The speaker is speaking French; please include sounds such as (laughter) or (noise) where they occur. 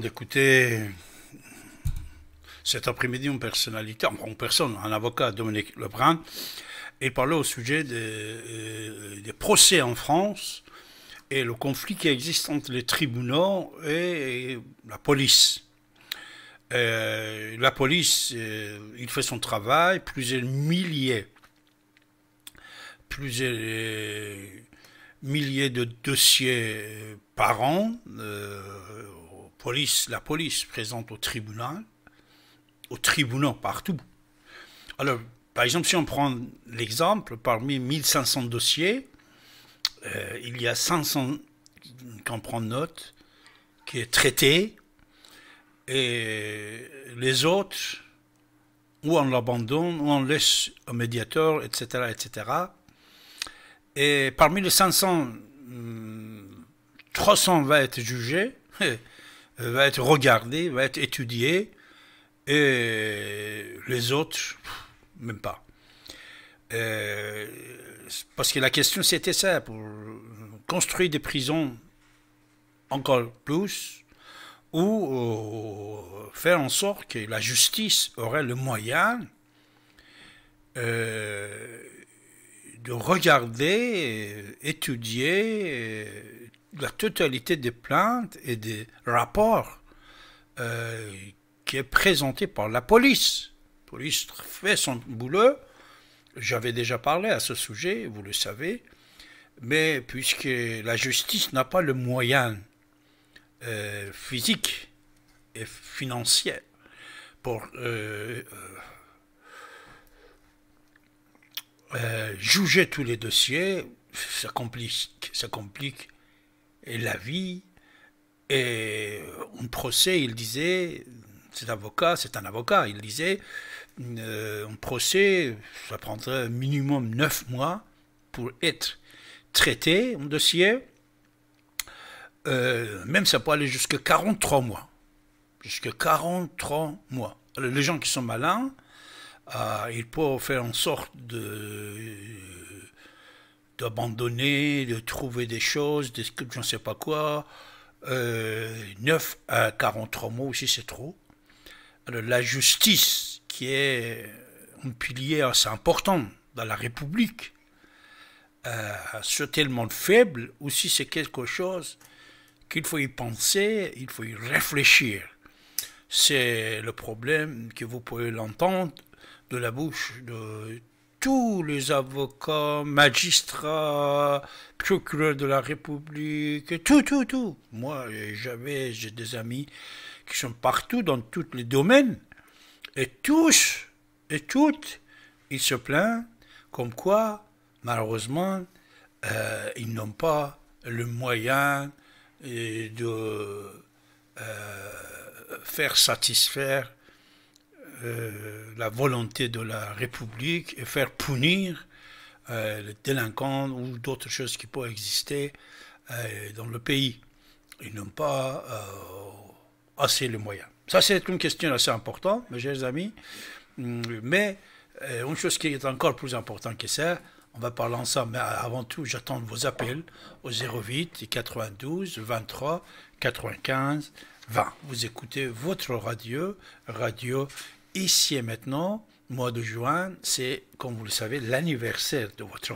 d'écouter cet après-midi une personnalité, en personne, un avocat, Dominique Lebrun, et parlait au sujet euh, des, procès en France et le conflit qui existe entre les tribunaux et la police. Euh, la police, euh, il fait son travail, plusieurs milliers, plusieurs milliers de dossiers par an la police présente au tribunal, au tribunal partout. Alors, par exemple, si on prend l'exemple, parmi 1500 dossiers, euh, il y a 500 qu'on prend note, qui est traité, et les autres, ou on l'abandonne, ou on laisse au médiateur, etc., etc. Et parmi les 500, 300 va être jugé, (laughs) Euh, va être regardé, va être étudié, et les autres, même pas. Euh, parce que la question c'était ça, pour construire des prisons encore plus, ou euh, faire en sorte que la justice aurait le moyen de regarder, étudier, la totalité des plaintes et des rapports euh, qui est présenté par la police. La police fait son boulot. J'avais déjà parlé à ce sujet, vous le savez. Mais puisque la justice n'a pas le moyen euh, physique et financier pour euh, juger tous les dossiers, ça complique, ça complique et la vie. Et un procès, il disait, cet avocat, c'est un avocat, il disait, euh, un procès, ça prendrait minimum neuf mois pour être traité, un dossier. Euh, même ça peut aller jusqu'à 43 mois. Jusqu'à 43 mois. les gens qui sont malins, euh, ils peuvent faire en sorte de d'abandonner, de trouver des choses, des je ne sais pas quoi. 9 euh, à 43 mots aussi, c'est trop. la justice, qui est un pilier assez important dans la République, euh, c'est tellement faible, aussi c'est quelque chose qu'il faut y penser, il faut y réfléchir. C'est le problème que vous pouvez l'entendre de la bouche de tous les avocats, magistrats, procureurs de la République, tout, tout, tout. Moi, j'avais, j'ai des amis qui sont partout dans tous les domaines. Et tous, et toutes, ils se plaignent comme quoi, malheureusement, euh, ils n'ont pas le moyen euh, de euh, faire satisfaire euh, la volonté de la République et faire punir euh, les délinquants ou d'autres choses qui peuvent exister euh, dans le pays. Ils n'ont pas assez les moyens. Ça, c'est une question assez importante, mes chers amis. Hum, mais une chose qui est encore plus importante que ça, on va parler ensemble, mais avant tout, j'attends vos appels au 08 92 23 95 20. Vous écoutez votre radio, Radio ici et maintenant, mois de juin, c'est, comme vous le savez, l'anniversaire de votre